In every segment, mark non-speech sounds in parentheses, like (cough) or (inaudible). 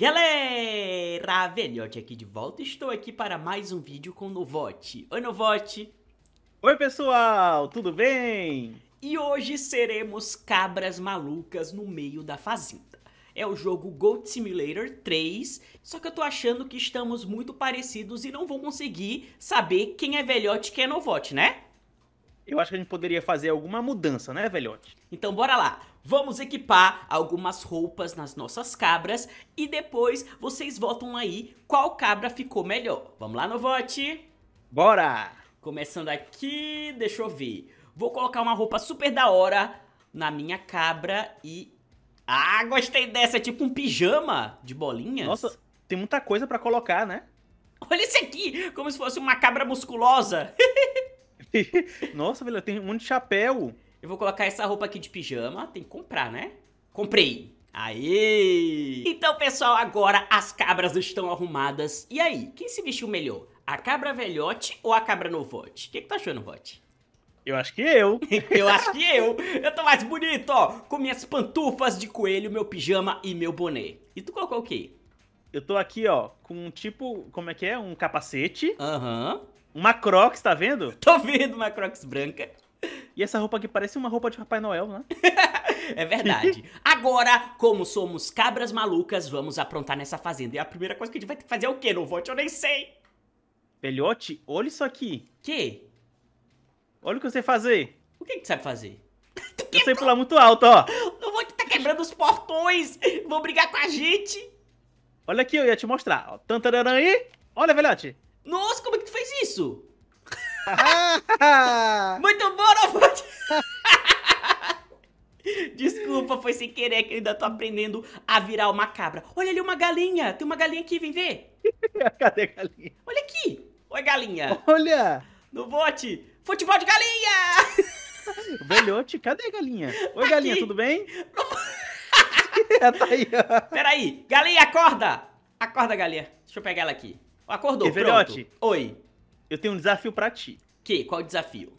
Galera, Velhote aqui de volta, estou aqui para mais um vídeo com o Novote. Oi Novote! Oi pessoal, tudo bem? E hoje seremos cabras malucas no meio da fazenda. É o jogo Goat Simulator 3, só que eu tô achando que estamos muito parecidos e não vou conseguir saber quem é velhote e quem é novote, né? eu acho que a gente poderia fazer alguma mudança, né, velhote? Então bora lá. Vamos equipar algumas roupas nas nossas cabras e depois vocês votam aí qual cabra ficou melhor. Vamos lá no vote? Bora! Começando aqui, deixa eu ver. Vou colocar uma roupa super da hora na minha cabra e... Ah, gostei dessa! É tipo um pijama de bolinhas. Nossa, tem muita coisa pra colocar, né? Olha isso aqui! Como se fosse uma cabra musculosa. (laughs) (laughs) Nossa, velho, eu tenho um monte de chapéu. Eu vou colocar essa roupa aqui de pijama. Tem que comprar, né? Comprei. Aí! Então, pessoal, agora as cabras estão arrumadas. E aí, quem se vestiu melhor? A cabra velhote ou a cabra novote? O que, que tu achou, novote? Eu acho que eu. (laughs) eu acho que eu. Eu tô mais bonito, ó. Com minhas pantufas de coelho, meu pijama e meu boné. E tu colocou o quê? Eu tô aqui, ó, com um tipo, como é que é? Um capacete. Aham. Uhum. Uma Crocs, tá vendo? (laughs) Tô vendo uma Crocs branca. E essa roupa aqui parece uma roupa de Papai Noel, né? (laughs) é verdade. Agora, como somos cabras malucas, vamos aprontar nessa fazenda. E a primeira coisa que a gente vai ter que fazer é o quê, vote Eu nem sei. Velhote, olha isso aqui. Que? Olha o que eu sei fazer. O que, que tu sabe fazer? (laughs) eu sei pular muito alto, ó. Novote tá quebrando os portões. Vão brigar com a gente. Olha aqui, eu ia te mostrar. Tantararã aí. Olha, velhote. Nossa, como isso? Ah! (laughs) Muito bom, Novote! (laughs) Desculpa, foi sem querer que eu ainda tô aprendendo a virar uma cabra. Olha ali uma galinha. Tem uma galinha aqui, vem ver. (laughs) Cadê a galinha? Olha aqui. Oi, galinha. Olha. No bote. Futebol de galinha. Velhote, cadê a galinha? Oi, aqui. galinha, tudo bem? é, tá aí, ó. Peraí. Galinha, acorda. Acorda, galinha. Deixa eu pegar ela aqui. Acordou, e, pronto. Velhote. Oi eu tenho um desafio para ti. Que? Qual o desafio?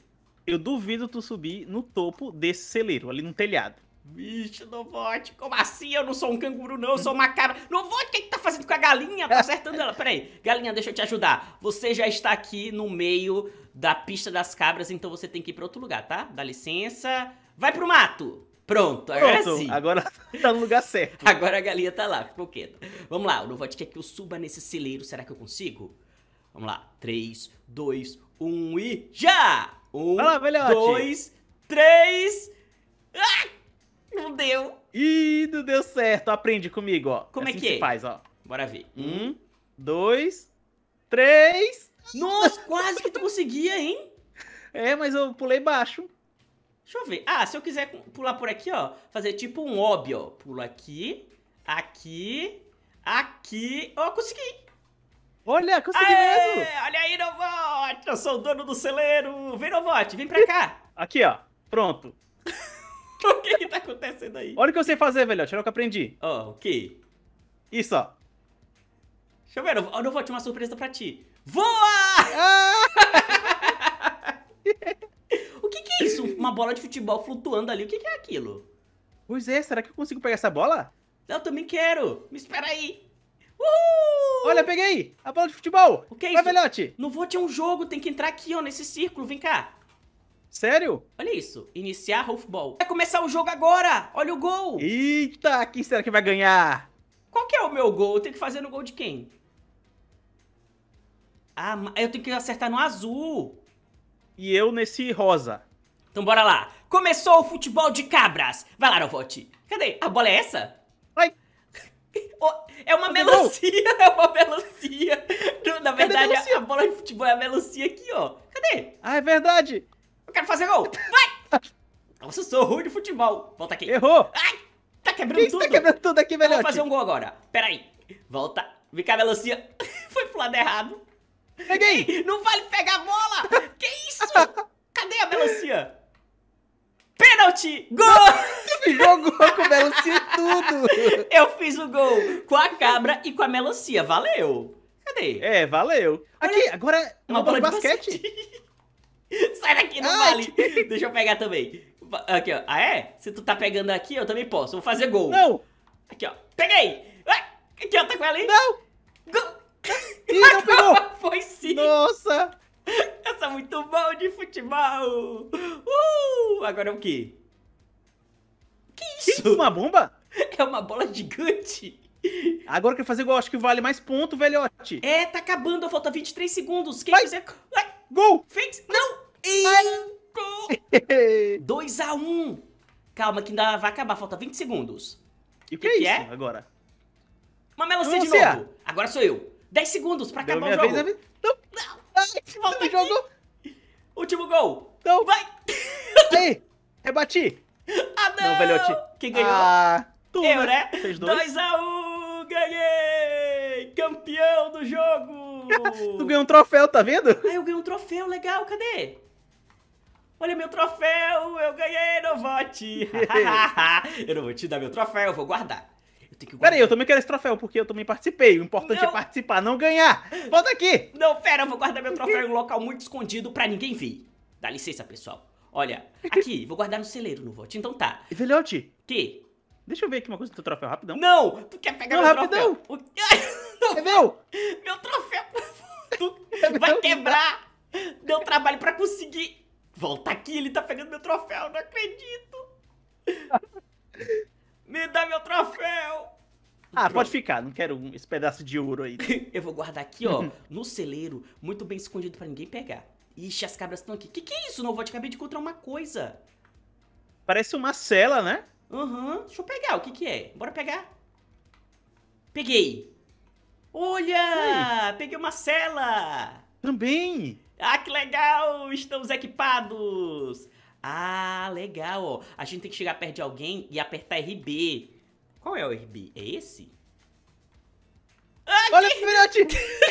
Eu duvido tu subir no topo desse celeiro, ali no telhado. Vixe, Novote, como assim? Eu não sou um canguru, não, eu sou uma cabra. Novote, o que, é que tá fazendo com a galinha? Tá acertando ela. Peraí, galinha, deixa eu te ajudar. Você já está aqui no meio da pista das cabras, então você tem que ir pra outro lugar, tá? Dá licença. Vai pro mato! Pronto, agora Pronto, sim. Agora tá no lugar certo. (laughs) agora a galinha tá lá, ficou quieta. Vamos lá, o Novote quer que eu suba nesse celeiro. Será que eu consigo? Vamos lá. 3, 2, 1 e já! 1, lá, 2, 3... Ah! Não deu. Ih, não deu certo. Aprende comigo, ó. Como é, assim é que, é? faz, ó. Bora ver. 1, 2, 3... Nossa, quase que tu conseguia, hein? É, mas eu pulei baixo. Deixa eu ver. Ah, se eu quiser pular por aqui, ó, fazer tipo um óbvio, ó. Pulo aqui, aqui, aqui. Ó, consegui. Olha, consegui Aê, mesmo! Olha aí, Novote! Eu sou o dono do celeiro! Vem, Novote, vem pra cá! Aqui, ó. Pronto. (laughs) o que que tá acontecendo aí? Olha o que eu sei fazer, velho. Olha o que eu aprendi. Ó, oh, o quê? Isso, ó. Deixa eu ver, eu não vou te uma surpresa pra ti. Voa! Ah! (laughs) o que, que é isso? Uma bola de futebol flutuando ali. O que, que é aquilo? Pois é, será que eu consigo pegar essa bola? Eu também quero. Me espera aí. Uhul! Olha, peguei! A bola de futebol! O que é isso? Vai, velhote! No Vote é um jogo, tem que entrar aqui, ó, nesse círculo. Vem cá. Sério? Olha isso. Iniciar Hoofball. Vai começar o jogo agora! Olha o gol! Eita, quem será que vai ganhar? Qual que é o meu gol? Eu tenho que fazer no gol de quem? Ah, eu tenho que acertar no azul. E eu nesse rosa. Então bora lá. Começou o futebol de cabras. Vai lá, Novote. Cadê? A bola é essa? É, (laughs) é uma melancia, é uma melancia. Na verdade, a bola de futebol é a melancia aqui, ó. Cadê? Ah, é verdade. Eu quero fazer gol. Vai! (laughs) Nossa, eu sou ruim de futebol. Volta aqui. Errou. Ai, tá quebrando Quem tudo. tá quebrando tudo aqui, velho? Vou fazer um gol agora. Pera aí. Volta. Vem cá, melancia. (laughs) Foi pro lado errado. Peguei. Não vale pegar a bola. que isso? Cadê a melancia? Pênalti! Gol! me jogou com a melancia tudo. (laughs) Eu fiz o gol com a cabra e com a melancia. Valeu. Cadê? É, valeu. Aqui, agora uma, uma bola, bola, de basquete. basquete. (laughs) Sai daqui, não ah, vale. Tipo (laughs) Deixa eu pegar também. Aqui, ó. Ah, é? Se tu tá pegando aqui, eu também posso. Vou fazer gol. Não. Aqui, ó. Peguei. Aqui, ó. Tá com ela aí? Não. Gol. Ih, não pegou. Foi sim. Nossa. Essa é muito bom de futebol. Uh, agora é o quê? Que isso? Que isso? Uma bomba? (laughs) É uma bola gigante. Agora quer fazer gol, acho que vale mais ponto, velhote. É, tá acabando, falta 23 segundos. Quem Vai. quiser. Vai. Gol! Fez! Não! E... 2x1! (laughs) Calma, que ainda vai acabar, falta 20 segundos. E o que, que, é que, é isso é? agora? Uma melancia de novo. É. Agora sou eu. 10 segundos pra Deu acabar o jogo. Vez, né? vez. Não, não. Ai, volta aqui. Jogo. Último gol. Não. Vai. Aí, rebati. (laughs) Ah, não. Não, velhote. Quem ganhou? Ah. Tu, eu, né? né? Fez dois. 2x1, um, ganhei! Campeão do jogo! tu ganhou um troféu, tá vendo? Ah, eu ganhei um troféu, legal, cadê? Olha meu troféu, eu ganhei no vote! (laughs) (laughs) eu não vou te dar meu troféu, eu vou guardar. Eu Pera aí, eu também quero esse troféu, porque eu também participei. O importante é não. é participar, não ganhar. Volta aqui! Não, pera, eu vou guardar meu troféu em um local muito escondido pra ninguém ver. Dá licença, pessoal. Olha, aqui, vou guardar no celeiro, no vote. Então tá. Velhote. Que? Deixa eu ver aqui uma coisa do teu troféu rapidão. Não! Tu quer pegar não, meu rapidão. troféu? (laughs) não, É meu! Meu troféu! (laughs) Tu é vai meu quebrar! Não. Deu trabalho pra conseguir! Volta aqui, ele tá pegando meu troféu, não acredito! (laughs) Me dá meu troféu! Ah, Pronto. pode ficar, não quero esse pedaço de ouro aí. eu vou guardar aqui, ó, no celeiro, muito bem escondido pra ninguém pegar. Ixi, as cabras estão aqui. Que que é isso, Novo? te acabei de encontrar uma coisa. Parece uma cela, né? Aham, uhum, deixa eu pegar, o que que é? Bora pegar. Peguei. Olha, Oi. peguei uma cela. Também. Ah, que legal, estamos equipados. Ah, legal, ó. A gente tem que chegar perto de alguém e apertar RB. Qual é o RB? É esse? Ah, olha que... filhote!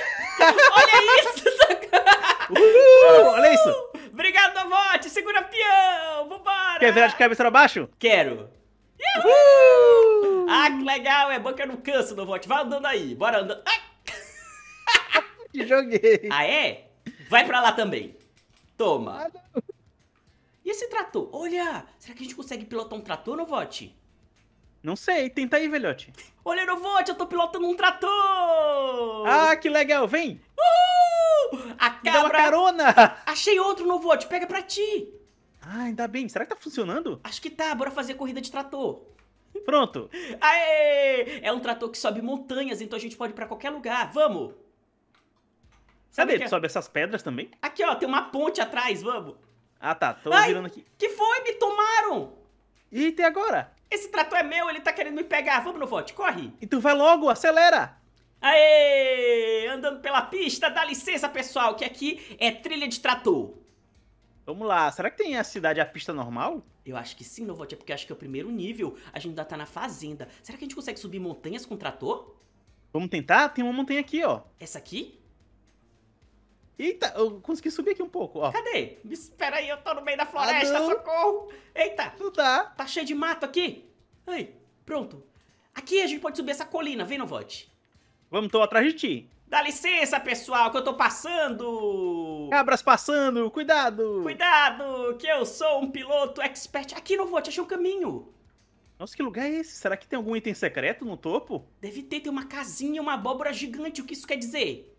(laughs) olha isso, saca... (laughs) Uhul, olha isso! Obrigado, Novote! Segura peão! Vambora! Quer virar de cabeça pra baixo? Quero! Uhul! Ah, que legal! É bom que eu não canso no vote. Vai andando aí, bora andando. Ah! (laughs) Joguei. Ah, é? Vai pra lá também. Toma. Ah, e esse trator? Olha! Será que a gente consegue pilotar um trator, Novote? Não sei, tenta aí, velhote. Olha, Novote, eu tô pilotando um trator! Ah, que legal, vem! Uhul! A cabra... Dá uma carona! Achei outro, Novote, pega pra ti! Ah, ainda bem. Será que tá funcionando? Acho que tá. Bora fazer corrida de trator. Pronto. (laughs) Aê! É um trator que sobe montanhas, então a gente pode ir pra qualquer lugar. Vamos! Sabe Cadê? É? Sobe essas pedras também? Aqui, ó. Tem uma ponte atrás. Vamos. Ah, tá. Tô Ai, virando aqui. Que foi? Me tomaram! E tem agora? Esse trator é meu. Ele tá querendo me pegar. Vamos no Corre! E tu vai logo. Acelera! Aê! Andando pela pista, dá licença, pessoal, que aqui é trilha de trator. Vamos lá, será que tem a cidade a pista normal? Eu acho que sim, Novotia, porque acho que é o primeiro nível. A gente ainda tá na fazenda. Será que a gente consegue subir montanhas com trator? Vamos tentar? Tem uma montanha aqui, ó. Essa aqui? Eita, eu consegui subir aqui um pouco, ó. Cadê? Me espera aí, eu tô no meio da ah, floresta, ah, socorro! Eita! Não dá. Tá cheio de mato aqui. Ai, pronto. Aqui a gente pode subir essa colina, vem, Novote. Vamos, tô atrás de ti. Dá licença, pessoal, que eu tô passando! Cabras passando, cuidado! Cuidado, que eu sou um piloto expert. Aqui não vou, te achei o um caminho. Nossa, que lugar é esse? Será que tem algum item secreto no topo? Deve ter, tem uma casinha, uma abóbora gigante, o que isso quer dizer?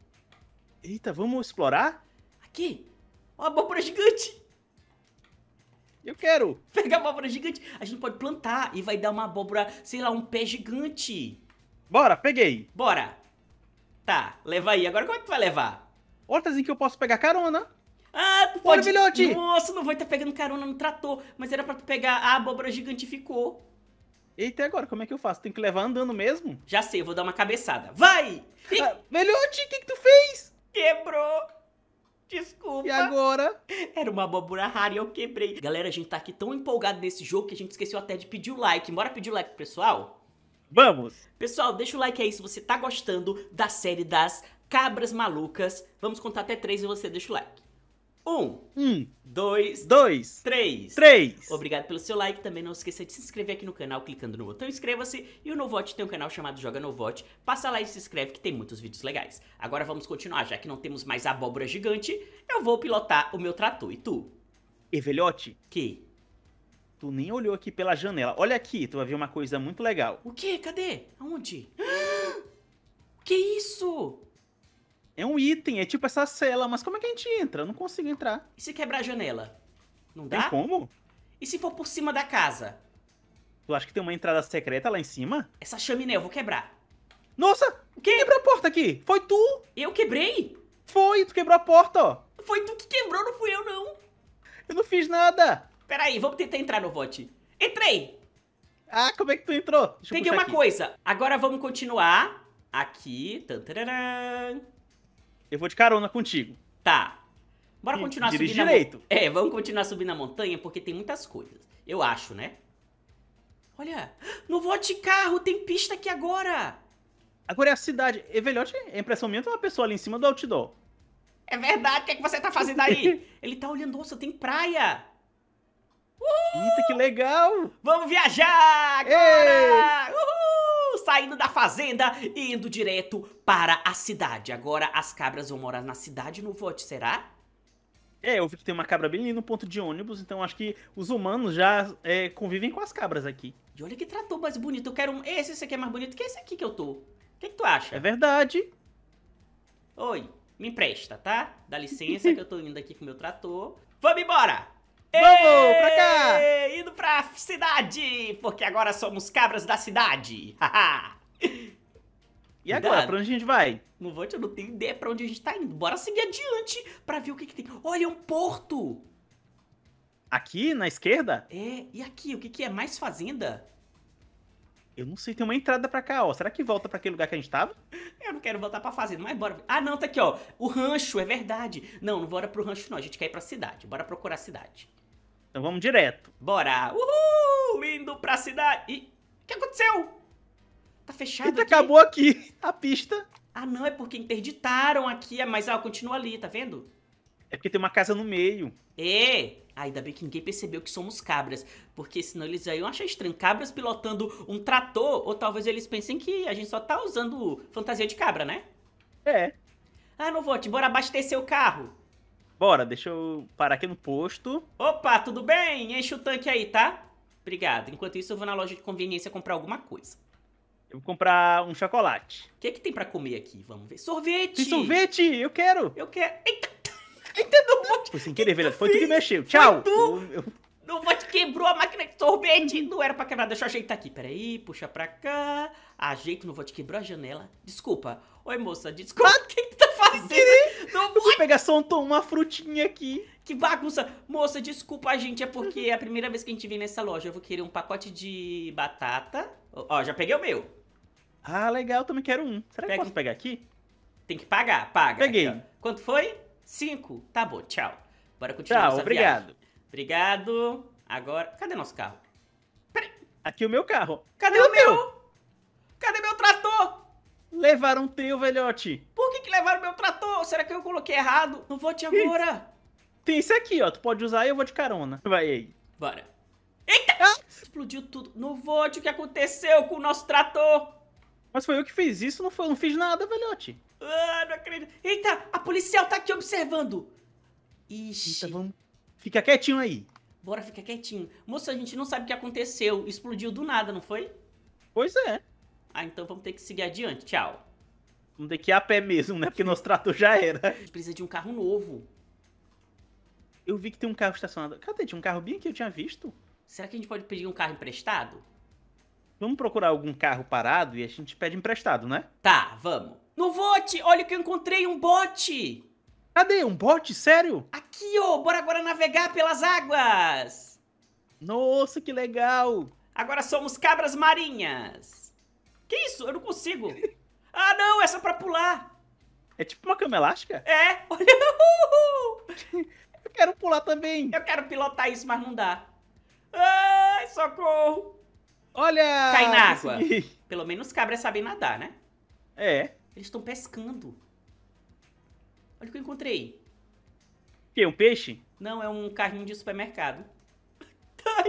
Eita, vamos explorar? Aqui, uma abóbora gigante! Eu quero! Pega a abóbora gigante, a gente pode plantar e vai dar uma abóbora, sei lá, um pé gigante. Bora, peguei! Bora! Tá, leva aí. Agora como é que tu vai levar? Hortas em que eu posso pegar carona. Ah, tu pode... Milhote. Nossa, não vai estar tá pegando carona no trator. Mas era pra tu pegar a abóbora gigantificou. Eita, agora como é que eu faço? Tem que levar andando mesmo? Já sei, eu vou dar uma cabeçada. Vai! E... Ah, Melhote, o que, que tu fez? Quebrou! Desculpa. E agora? Era uma abóbora rara e eu quebrei. Galera, a gente tá aqui tão empolgado nesse jogo que a gente esqueceu até de pedir o like. Bora pedir o like pro pessoal? Vamos! Pessoal, deixa o like aí se você tá gostando da série das cabras malucas. Vamos contar até três e você deixa o like. Um, um, dois, dois, três, três. Obrigado pelo seu like. Também não esqueça de se inscrever aqui no canal clicando no botão inscreva-se. E o Novote tem um canal chamado Joga Novote. Passa lá e se inscreve que tem muitos vídeos legais. Agora vamos continuar, já que não temos mais abóbora gigante, eu vou pilotar o meu trator. E tu? Evelhote? Que? Tu nem olhou aqui pela janela. Olha aqui, tu vai ver uma coisa muito legal. O quê? Cadê? Aonde? (gasps) Que isso? É um item, é tipo essa cela, mas como é que a gente entra? Eu não consigo entrar. E se quebrar a janela? Não dá? Tem como? E se for por cima da casa? Tu acha que tem uma entrada secreta lá em cima? Essa chaminé eu vou quebrar. Nossa! O quê? Quebrou a porta aqui! Foi tu! Eu quebrei? Foi, tu quebrou a porta, ó! Foi tu que quebrou, não fui eu, não! Eu não fiz nada! Peraí, vamos tentar entrar no vote. Entrei! Ah, como é que tu entrou? Deixa Peguei uma aqui. coisa. Agora vamos continuar. Aqui. Eu vou de carona contigo. Tá. Bora continuar subindo direito. É, vamos continuar subindo a montanha, porque tem muitas coisas. Eu acho, né? Olha, no vou de carro, tem pista aqui agora. Agora é a cidade. velhote, é a impressão minha é uma pessoa ali em cima do outdoor. É verdade, o que, é que você tá fazendo aí? (laughs) Ele tá olhando, nossa, tem praia. Uhul! Eita, que legal! Vamos viajar agora! Uhul! Saindo da fazenda e indo direto para a cidade. Agora as cabras vão morar na cidade no vote, será? É, eu vi que tem uma cabra bem ali no ponto de ônibus, então acho que os humanos já é, convivem com as cabras aqui. E olha que trator mais bonito. Eu quero um. Esse, esse aqui é mais bonito que esse aqui que eu tô. O que, que tu acha? É verdade. Oi, me empresta, tá? Dá licença que eu tô indo aqui com o meu trator. Vamos embora! Vamos pra cá! Indo pra cidade! Porque agora somos cabras da cidade! (laughs) e agora? Pra onde a gente vai? Não vou, eu não tenho ideia pra onde a gente tá indo. Bora seguir adiante pra ver o que, que tem. Olha, é um porto! Aqui, na esquerda? É, e aqui? O que, que é? Mais fazenda? Eu não sei, tem uma entrada pra cá, ó. Será que volta pra aquele lugar que a gente tava? (laughs) Eu não quero voltar pra fazenda, mas bora. Ah, não, tá aqui, ó. O rancho, é verdade. Não, não bora pro rancho, não. A gente quer ir pra cidade. Bora procurar a cidade. Então vamos direto. Bora! Uhul! Indo pra cidade. Ih, o que aconteceu? Tá fechado Eita, aqui? acabou aqui a pista. Ah, não, é porque interditaram aqui, é, mas ela continua ali, tá vendo? É porque tem uma casa no meio. É! Ainda bem que ninguém percebeu que somos cabras, porque senão eles aí iam achar estranho. Cabras pilotando um trator, ou talvez eles pensem que a gente só tá usando fantasia de cabra, né? É. Ah, não vou, te bora abastecer o carro. Bora, deixa eu parar aqui no posto. Opa, tudo bem? Enche o tanque aí, tá? Obrigado. Enquanto isso, eu vou na loja de conveniência comprar alguma coisa. Eu vou comprar um chocolate. O que é que tem pra comer aqui? Vamos ver. Sorvete! Tem sorvete! Eu quero! Eu quero... Eita! (laughs) Entendeu? Vou te... Foi sem querer, velho. Foi tu que mexeu. Tchau! Foi tu! Eu, eu... Não vou te quebrou a máquina de sorvete! Não era pra quebrar, deixa eu ajeitar aqui. Pera aí, puxa pra cá. Ajeito, não vou te quebrar a janela. Desculpa. Oi, moça, desculpa. (laughs) tá (laughs) Não vou pegar só um tom, uma frutinha aqui. Que bagunça. Moça, desculpa a gente, é porque é a primeira vez que a gente vem nessa loja. Eu vou querer um pacote de batata. Ó, já peguei o meu. Ah, legal, também quero um. Será Pega... que posso pegar aqui? Tem que pagar, paga. Peguei. Aqui, Quanto foi? Cinco. Tá bom, tchau. Bora continuar Tchau, obrigado. Viagem. Obrigado. Agora, cadê nosso carro? Peraí. Aqui é o meu carro. Cadê o, o meu? Cadê meu trator? Levaram um teu, velhote que levaram meu trator. Será que eu coloquei errado? Não vou te agora. Tem isso aqui, ó. Tu pode usar e eu vou de carona. Vai aí. Bora. Eita! Ah! Explodiu tudo. Não vou te o que aconteceu com o nosso trator. Mas foi eu que fiz isso, não foi? não fiz nada, velhote. Ah, não acredito. Eita, a policial tá aqui observando. Ixi. Eita, então vamos... Fica quietinho aí. Bora, fica quietinho. Moça, a gente não sabe o que aconteceu. Explodiu do nada, não foi? Pois é. Ah, então vamos ter que seguir adiante. Tchau. Vamos ter que ir a pé mesmo, né? Porque nosso trator já era. A gente precisa de um carro novo. Eu vi que tem um carro estacionado. Cadê? Tinha um carro bem que eu tinha visto. Será que a gente pode pedir um carro emprestado? Vamos procurar algum carro parado e a gente pede emprestado, né? Tá, vamos. No bote. Olha o que eu encontrei, um bote! Cadê? Um bote? Sério? Aqui, ó! Bora agora navegar pelas águas! Nossa, que legal! Agora somos cabras marinhas! Que isso? Eu não consigo! Ah, não, é só pra pular. É tipo uma cama elástica? É, (laughs) olha. Eu quero pular também. Eu quero pilotar isso, mas não dá. Ai, socorro. Olha! Cai na água. Pelo menos os cabras sabem nadar, né? É. Eles estão pescando. Olha o que eu encontrei. Que, um peixe? Não, é um carrinho de supermercado.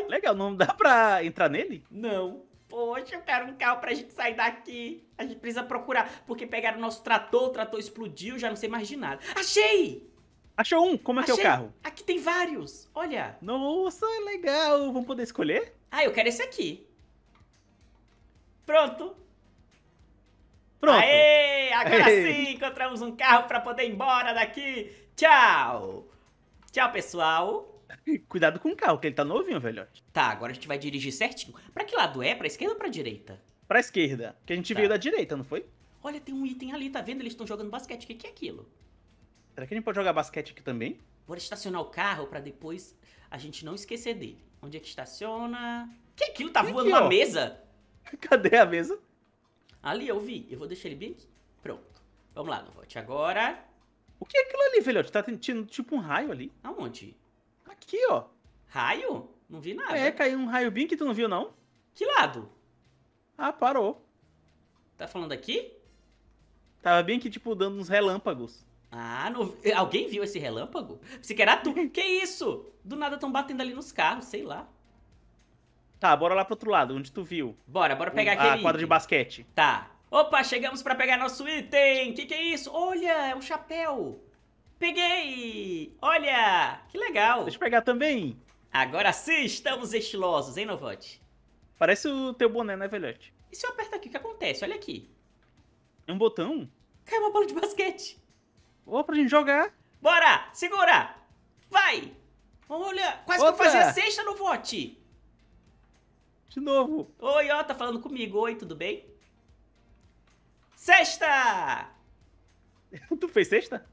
Legal, não dá pra entrar nele? Não. Poxa, eu quero um carro pra gente sair daqui. A gente precisa procurar, porque pegaram o nosso trator, o trator explodiu, já não sei mais de nada. Achei! Achou um? Como é que é o carro? Aqui tem vários, olha. Nossa, é legal. Vamos poder escolher? Ah, eu quero esse aqui. Pronto. Pronto. Aê, agora Aê. sim encontramos um carro pra poder ir embora daqui. Tchau. Tchau, pessoal. (laughs) Cuidado com o carro, que ele tá novinho, velhote. Tá, agora a gente vai dirigir certinho. Pra que lado é? Pra esquerda ou pra direita? Pra esquerda, que a gente tá. veio da direita, não foi? Olha, tem um item ali, tá vendo? Eles estão jogando basquete. O que, que é aquilo? Será que a gente pode jogar basquete aqui também? Bora estacionar o carro pra depois a gente não esquecer dele. Onde é que estaciona? Que é aquilo? Tá voando aqui, na ó. mesa? (laughs) Cadê a mesa? Ali, eu vi. Eu vou deixar ele bem aqui. Pronto. Vamos lá, Novote. Agora... O que é aquilo ali, velhote? Tá tendo tipo um raio ali. Aonde? Aqui, ó. Raio? Não vi nada. É, caiu um raio bem que tu não viu, não? Que lado? Ah, parou. Tá falando aqui? Tava bem que, tipo, dando uns relâmpagos. Ah, não... Eh, alguém viu esse relâmpago? Se que era tu. (laughs) que isso? Do nada tão batendo ali nos carros, sei lá. Tá, bora lá pro outro lado, onde tu viu. Bora, bora pegar o, aquele. Ah, quadra de basquete. Tá. Opa, chegamos para pegar nosso item. Que que é isso? Olha, é um chapéu. Peguei! Olha! Que legal! Deixa eu pegar também. Agora sim estamos estilosos, hein, Novote? Parece o teu boné, né, velhote? E se eu apertar aqui, o que acontece? Olha aqui. É um botão? caiu uma bola de basquete. Ô, pra gente jogar. Bora! Segura! Vai! Olha, quase que eu fazia sexta Novote De novo. Oi, ó, tá falando comigo. Oi, tudo bem? Sexta! (laughs) tu fez sexta?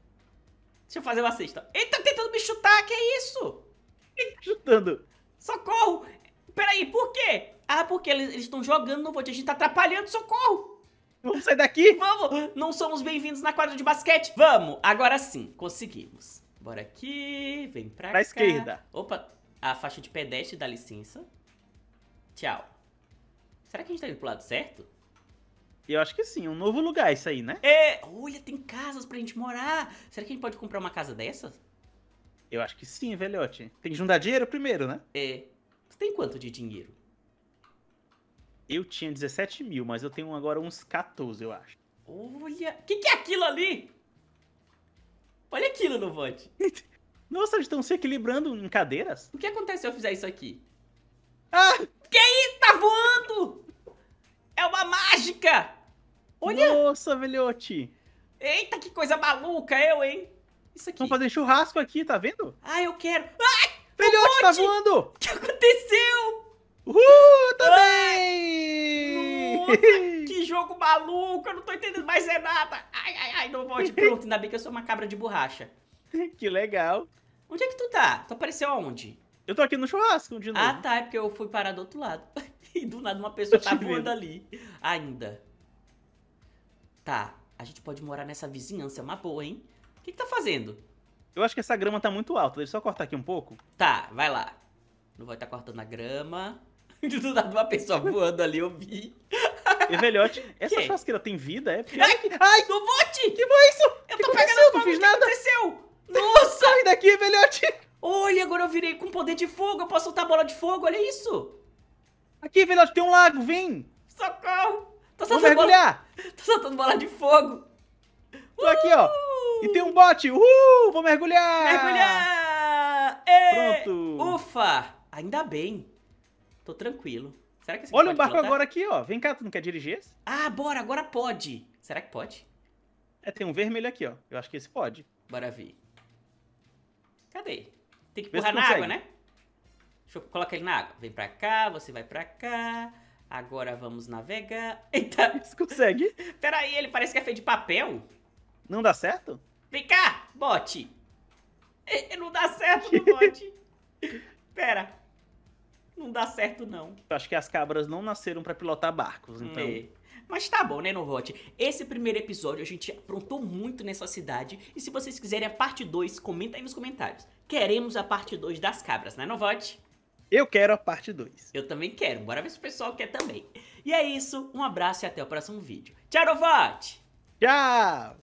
Deixa eu fazer uma cesta. Ele tá tentando me chutar, que é isso? Ele tá chutando. Socorro! Peraí, por quê? Ah, porque eles estão jogando no vote. A gente tá atrapalhando, socorro! Vamos sair daqui? Vamos! Não somos bem-vindos na quadra de basquete. Vamos! Agora sim, conseguimos. Bora aqui, vem pra, pra cá. Pra esquerda. Opa, a faixa de pedestre, dá licença. Tchau. Será que a gente tá indo pro lado certo? eu acho que sim, um novo lugar isso aí, né? É, olha, tem casas pra gente morar. Será que a gente pode comprar uma casa dessas? Eu acho que sim, velhote. Tem que juntar dinheiro primeiro, né? É. Você tem quanto de dinheiro? Eu tinha 17 mil, mas eu tenho agora uns 14, eu acho. Olha, o que, que é aquilo ali? Olha aquilo no (laughs) Nossa, eles estão se equilibrando em cadeiras. O que acontece se eu fizer isso aqui? Ah! Que isso? Tá voando! É uma mágica! Olha! Nossa, velhote! Eita, que coisa maluca eu, hein? Isso aqui. Vamos fazer churrasco aqui, tá vendo? Ah, eu quero. Ai! Tá velhote, tá voando! O que aconteceu? Uhul, também! Tá Nossa, que jogo maluco, eu não tô entendendo mais é nada. Ai, ai, ai, não volte. Pronto, ainda bem que eu sou uma cabra de borracha. (laughs) que legal. Onde é que tu tá? Tu apareceu aonde? Eu tô aqui no churrasco de ah, novo. Ah, tá, é porque eu fui parar do outro lado. (laughs) E do nada uma pessoa tá voando vendo. ali. Ainda. Tá, a gente pode morar nessa vizinhança, é uma boa, hein? O que, que tá fazendo? Eu acho que essa grama tá muito alta, deixa eu só cortar aqui um pouco. Tá, vai lá. Não vai estar tá cortando a grama. (laughs) Do nada uma pessoa voando ali, eu vi. Evelhote, (laughs) essa que? churrasqueira tem vida? É porque... Ai, ai, no bote! Que foi isso? Eu que tô pegando a não fiz nada. aconteceu? (laughs) Nossa! Sai daqui, Evelhote! Olha, agora eu virei com poder de fogo, eu posso soltar bola de fogo, olha isso! Aqui, Evelhote, tem um lago, vem! Socorro! Tô Vou mergulhar! Bola... Tô soltando bola de fogo! Tô uh! aqui, ó! E tem um bote! Uhul! Vou mergulhar! Mergulhar! Pronto! Ufa! Ainda bem! Tô tranquilo. Será que esse Olha o barco pilotar? agora aqui, ó. Vem cá, tu não quer dirigir esse? Ah, bora! Agora pode! Será que pode? É, tem um vermelho aqui, ó. Eu acho que esse pode. Bora ver. Cadê? Tem que empurrar na consegue. água, né? Deixa eu colocar ele na água. Vem pra cá, você vai pra cá. Agora vamos navegar. (laughs) Eita! Você (laughs) consegue? Peraí, ele parece que é feito de papel. Não dá certo? Vem cá, bote! não dá certo (laughs) no bote. Pera. Não dá certo, não. Eu acho que as cabras não nasceram para pilotar barcos, é. então... É. Mas tá bom, né, Novote? Esse primeiro episódio a gente aprontou muito nessa cidade. E se vocês quiserem a parte 2, comenta aí nos comentários. Queremos a parte 2 das cabras, né, Novote? Eu quero a parte 2. Eu também quero, bora ver se o pessoal quer também. E é isso, um abraço e até o próximo vídeo. Tchau, Novate! Tchau!